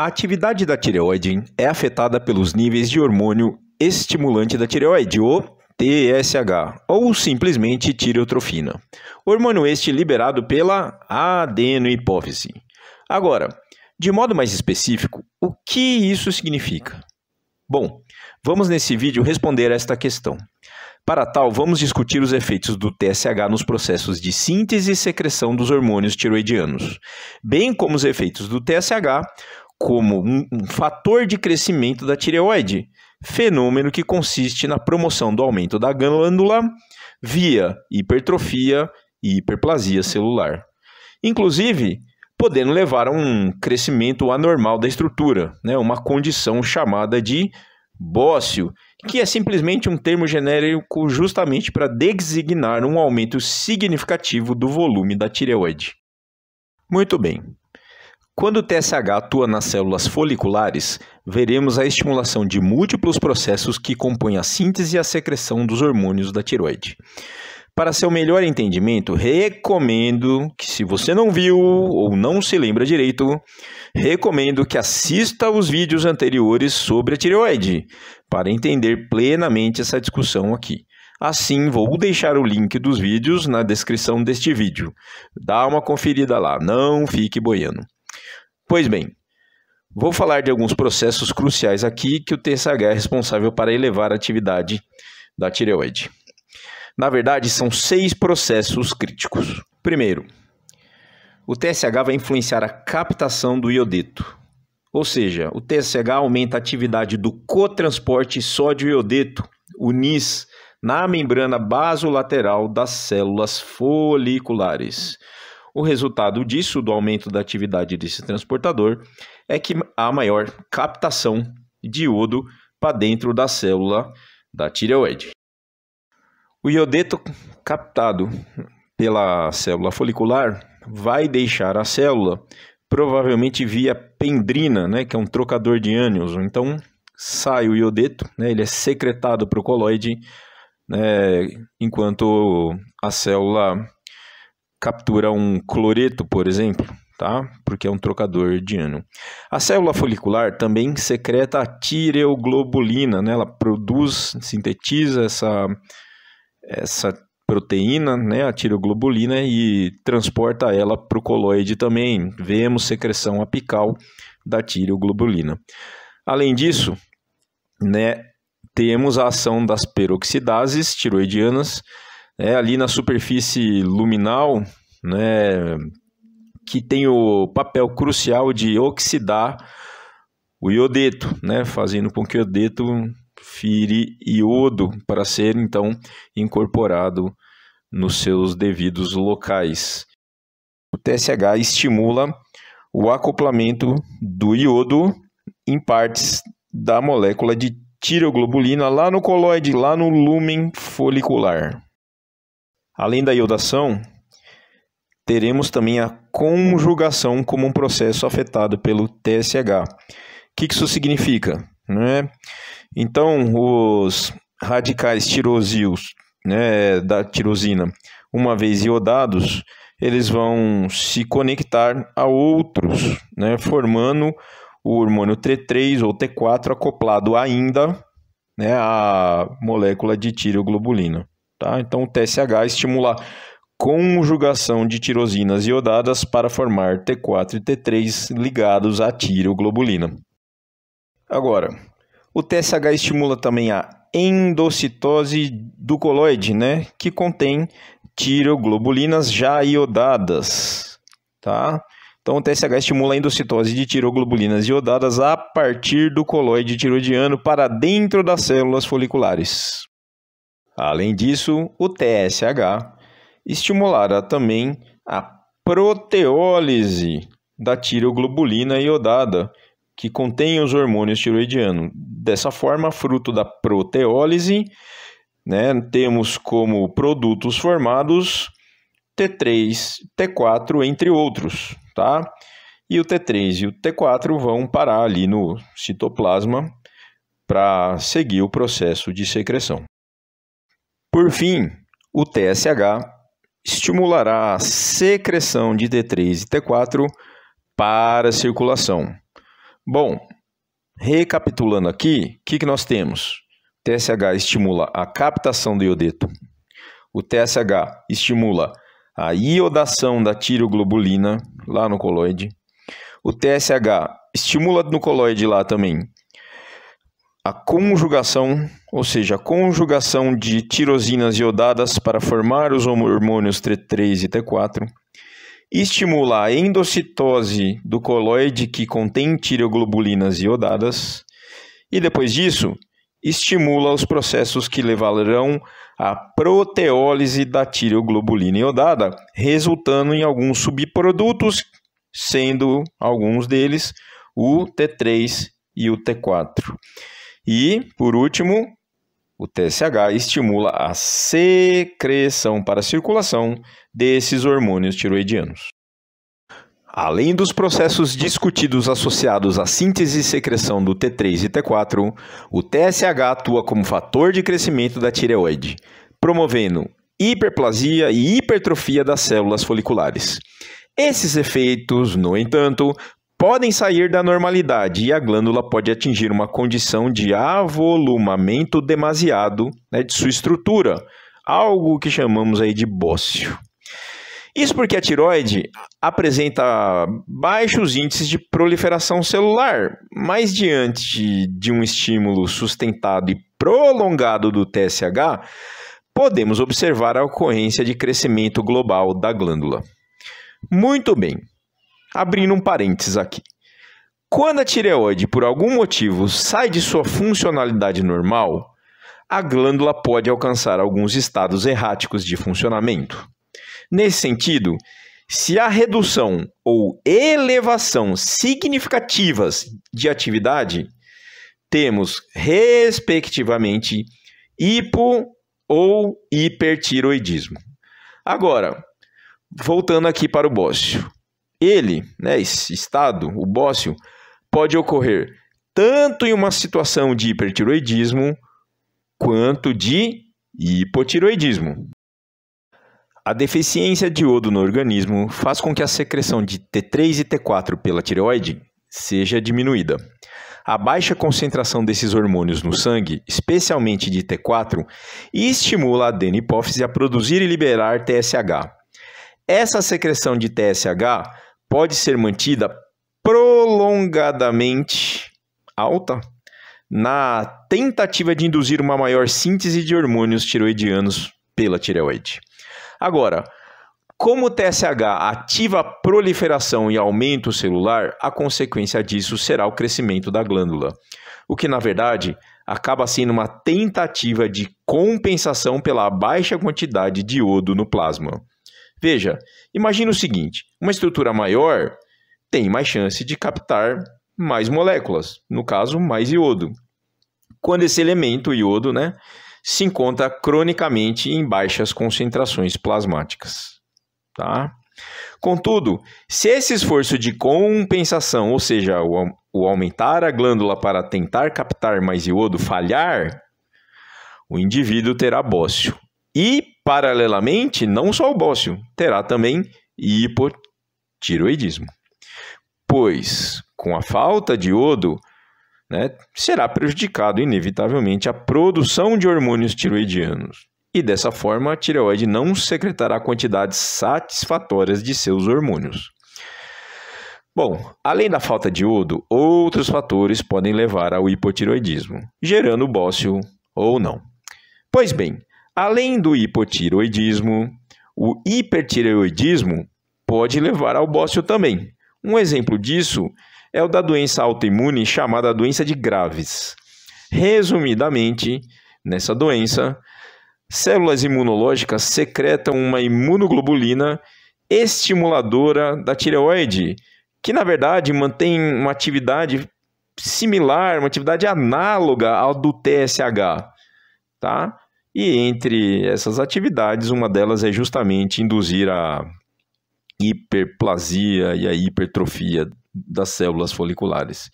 A atividade da tireoide é afetada pelos níveis de hormônio estimulante da tireoide, ou TSH, ou simplesmente tireotrofina. Hormônio este liberado pela adenohipófise. Agora, de modo mais específico, o que isso significa? Bom, vamos nesse vídeo responder esta questão. Para tal, vamos discutir os efeitos do TSH nos processos de síntese e secreção dos hormônios tiroidianos, bem como os efeitos do TSH como um, um fator de crescimento da tireoide, fenômeno que consiste na promoção do aumento da glândula via hipertrofia e hiperplasia celular. Inclusive, podendo levar a um crescimento anormal da estrutura, né? uma condição chamada de bócio, que é simplesmente um termo genérico justamente para designar um aumento significativo do volume da tireoide. Muito bem, quando o TSH atua nas células foliculares, veremos a estimulação de múltiplos processos que compõem a síntese e a secreção dos hormônios da tiroide. Para seu melhor entendimento, recomendo que, se você não viu ou não se lembra direito, recomendo que assista os vídeos anteriores sobre a tireoide, para entender plenamente essa discussão aqui. Assim, vou deixar o link dos vídeos na descrição deste vídeo. Dá uma conferida lá, não fique boiando. Pois bem, vou falar de alguns processos cruciais aqui que o TSH é responsável para elevar a atividade da tireoide. Na verdade, são seis processos críticos. Primeiro, o TSH vai influenciar a captação do iodeto. Ou seja, o TSH aumenta a atividade do cotransporte sódio-iodeto, o NIS, na membrana basolateral das células foliculares. O resultado disso, do aumento da atividade desse transportador, é que há maior captação de iodo para dentro da célula da tireoide. O iodeto captado pela célula folicular vai deixar a célula provavelmente via pendrina, né, que é um trocador de ânions. Então sai o iodeto, né, ele é secretado para o coloide, né, enquanto a célula captura um cloreto, por exemplo, tá? Porque é um trocador de ânion. A célula folicular também secreta a tireoglobulina, né? Ela produz, sintetiza essa essa proteína, né, a tireoglobulina e transporta ela para o coloide também. Vemos secreção apical da tireoglobulina. Além disso, né, temos a ação das peroxidases tiroidianas é, ali na superfície luminal, né, que tem o papel crucial de oxidar o iodeto, né, fazendo com que o iodeto fire iodo para ser então incorporado nos seus devidos locais. O TSH estimula o acoplamento do iodo em partes da molécula de tiroglobulina lá no colóide, lá no lumen folicular. Além da iodação, teremos também a conjugação como um processo afetado pelo TSH. O que, isso significa? Né? Então, os radicais tirosios, né, da tirosina, uma vez iodados, eles vão se conectar a outros, né, formando o hormônio T3 ou T4 acoplado ainda né, à molécula de tiroglobulina. Tá? Então, o TSH estimula conjugação de tirosinas iodadas para formar T4 e T3 ligados à tiroglobulina. Agora, o TSH estimula também a endocitose do coloide, né, que contém tiroglobulinas já iodadas, tá? Então o TSH estimula a endocitose de tiroglobulinas iodadas a partir do coloide tiroidiano para dentro das células foliculares. Além disso, o TSH estimulará também a proteólise da tiroglobulina iodada, que contém os hormônios tiroidianos. Dessa forma, fruto da proteólise, né, temos como produtos formados T3, T4, entre outros, tá? E o T3 e o T4 vão parar ali no citoplasma para seguir o processo de secreção. Por fim, o TSH estimulará a secreção de T3 e T4 para a circulação. Bom, recapitulando aqui, o que, que nós temos? O TSH estimula a captação do iodeto. O TSH estimula a iodação da tiroglobulina lá no coloide. O TSH estimula no coloide lá também a conjugação, ou seja, a conjugação de tirosinas iodadas para formar os hormônios T3 e T4, estimula a endocitose do coloide que contém tireoglobulinas iodadas, e depois disso, estimula os processos que levarão à proteólise da tireoglobulina iodada, resultando em alguns subprodutos, sendo alguns deles o T3 e o T4. E, por último, o TSH estimula a secreção para a circulação desses hormônios tiroidianos. Além dos processos discutidos associados à síntese e secreção do T3 e T4, o TSH atua como fator de crescimento da tireoide, promovendo hiperplasia e hipertrofia das células foliculares. Esses efeitos, no entanto, podem sair da normalidade e a glândula pode atingir uma condição de avolumamento demasiado né, de sua estrutura, algo que chamamos aí de bócio. Isso porque a tiroide apresenta baixos índices de proliferação celular, mas diante de um estímulo sustentado e prolongado do TSH, podemos observar a ocorrência de crescimento global da glândula. Muito bem. Abrindo um parênteses aqui. Quando a tireoide, por algum motivo, sai de sua funcionalidade normal, a glândula pode alcançar alguns estados erráticos de funcionamento. Nesse sentido, se há redução ou elevação significativas de atividade, temos, respectivamente, hipo ou hipertiroidismo. Agora, voltando aqui para o bócio. Ele, né, esse estado, o bócio, pode ocorrer tanto em uma situação de hipertiroidismo quanto de hipotiroidismo. A deficiência de iodo no organismo faz com que a secreção de T3 e T4 pela tireoide seja diminuída. A baixa concentração desses hormônios no sangue, especialmente de T4, estimula a adenopófise a produzir e liberar TSH. Essa secreção de TSH pode ser mantida prolongadamente alta na tentativa de induzir uma maior síntese de hormônios tiroidianos pela tireoide. Agora, como o TSH ativa a proliferação e aumento celular, a consequência disso será o crescimento da glândula, o que na verdade acaba sendo uma tentativa de compensação pela baixa quantidade de iodo no plasma. Veja, imagine o seguinte: uma estrutura maior tem mais chance de captar mais moléculas, no caso, mais iodo. Quando esse elemento, iodo, né, se encontra cronicamente em baixas concentrações plasmáticas. Tá? Contudo, se esse esforço de compensação, ou seja, o, o aumentar a glândula para tentar captar mais iodo, falhar, o indivíduo terá bócio e Paralelamente, não só o bócio, terá também hipotiroidismo. Pois, com a falta de iodo, né, será prejudicado inevitavelmente a produção de hormônios tiroidianos. E dessa forma, a tireoide não secretará quantidades satisfatórias de seus hormônios. Bom, além da falta de iodo, outros fatores podem levar ao hipotiroidismo, gerando bócio ou não. Pois bem, Além do hipotireoidismo, o hipertireoidismo pode levar ao bócio também. Um exemplo disso é o da doença autoimune chamada doença de Graves. Resumidamente, nessa doença, células imunológicas secretam uma imunoglobulina estimuladora da tireoide, que na verdade mantém uma atividade similar, uma atividade análoga ao do TSH, tá? E entre essas atividades, uma delas é justamente induzir a hiperplasia e a hipertrofia das células foliculares.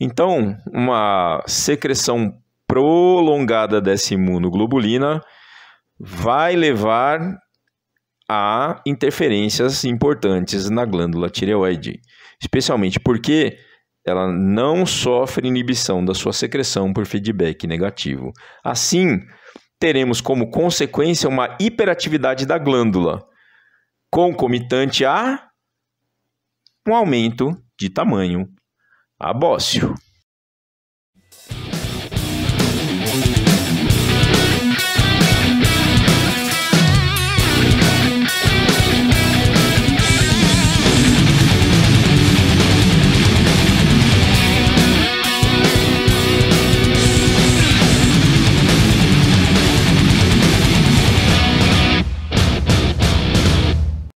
Então, uma secreção prolongada dessa imunoglobulina vai levar a interferências importantes na glândula tireoide, especialmente porque ela não sofre inibição da sua secreção por feedback negativo. Assim, teremos como consequência uma hiperatividade da glândula, concomitante a um aumento de tamanho abócio.